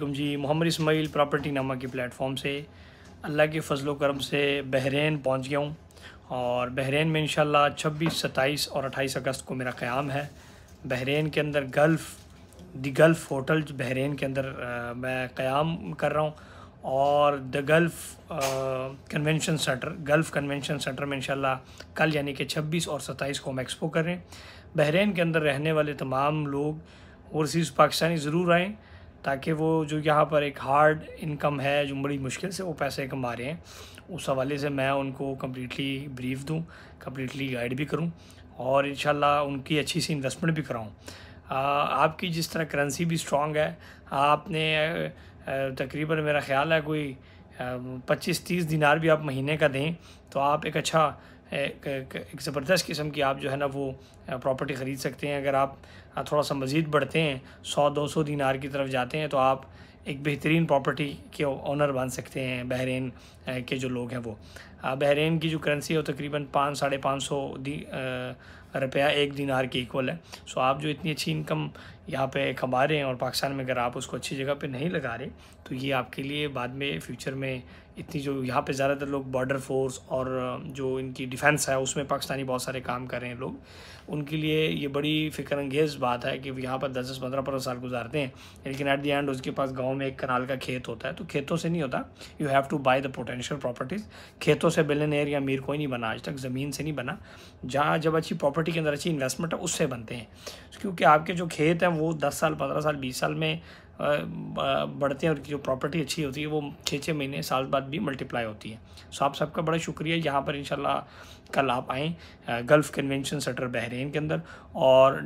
तुम जी मोहम्मद इसमाइल प्रॉपर्टी नामा के प्लेटफॉर्म से अल्लाह के फजलो करम से बहरीन पहुंच गया हूँ और बहरीन में इनशाला 26, 27 और 28 अगस्त को मेरा क़्याम है बहरीन के अंदर Gulf the Gulf hotel Bahrain के अंदर आ, मैं क़्याम कर रहा हूँ और the Gulf convention centre Gulf convention centre में इनशाला कल यानी कि छब्बीस और सत्ताईस को हम एक्सपो करें बहरीन के अंदर रहने वाले तमाम लोग ओवरसीज़ पाकिस्तानी ज़रूर आएँ ताकि वो जो यहाँ पर एक हार्ड इनकम है जो बड़ी मुश्किल से वो पैसे कमा रहे हैं उस हवाले से मैं उनको कम्प्लीटली ब्रीफ दूँ कम्प्लीटली गाइड भी करूँ और इन उनकी अच्छी सी इन्वेस्टमेंट भी कराऊँ आपकी जिस तरह करेंसी भी स्ट्रॉन्ग है आपने तकरीबन मेरा ख्याल है कोई पच्चीस तीस दिनार भी आप महीने का दें तो आप एक अच्छा एक ज़बरदस्त किस्म की आप जो है ना वो प्रॉपर्टी ख़रीद सकते हैं अगर आप थोड़ा सा मज़ीद बढ़ते हैं सौ दो सौ दिनार की तरफ जाते हैं तो आप एक बेहतरीन प्रॉपर्टी के ऑनर बन सकते हैं बहरीन के जो लोग हैं वो बहरीन की जो करेंसी है वो तकरीबन पाँच साढ़े पाँच सौ रुपया एक दिनार के इक्वल है सो आप जो इतनी अच्छी इनकम यहाँ पे कमा रहे हैं और पाकिस्तान में अगर आप उसको अच्छी जगह पे नहीं लगा रहे तो ये आपके लिए बाद में फ्यूचर में इतनी जो यहाँ पे ज़्यादातर लोग बॉर्डर फोर्स और जो इनकी डिफेंस है उसमें पाकिस्तानी बहुत सारे काम कर रहे हैं लोग उनके लिए ये बड़ी फिक्रंगेज़ बात है कि यहाँ पर दस दस पंद्रह पंद्रह साल गुजारते हैं लेकिन एट दी एंड उसके पास गाँव में एक कनाल का खेत होता है तो खेतों से नहीं होता you have to buy the potential properties खेतों से बिलन या अमीर कोई नहीं बना आज तक ज़मीन से नहीं बना जहाँ जब अच्छी प्रॉपर्टी प्रॉपर्टी के अंदर अच्छी इन्वेस्टमेंट है उससे बनते हैं क्योंकि आपके जो खेत हैं वो दस साल पंद्रह साल बीस साल में बढ़ते हैं और जो प्रॉपर्टी अच्छी होती है वो छः छः महीने साल बाद भी मल्टीप्लाई होती है सो आप सबका बड़ा शुक्रिया यहाँ पर इनशाला कल आप आएँ गल्फ़ कन्वेंशन सेंटर बहरीन के अंदर और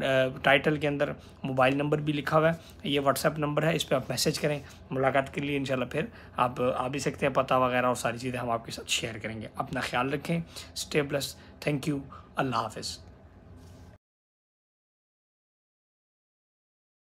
टाइटल के अंदर मोबाइल नंबर भी लिखा हुआ है ये व्हाट्सएप नंबर है इस पर आप मैसेज करें मुलाकात के लिए इनशाला फिर आप आ भी सकते हैं पता वगैरह और सारी चीज़ें हम आपके साथ शेयर करेंगे अपना ख्याल रखें स्टेबलस थैंक यू अल्लाह हाफिज़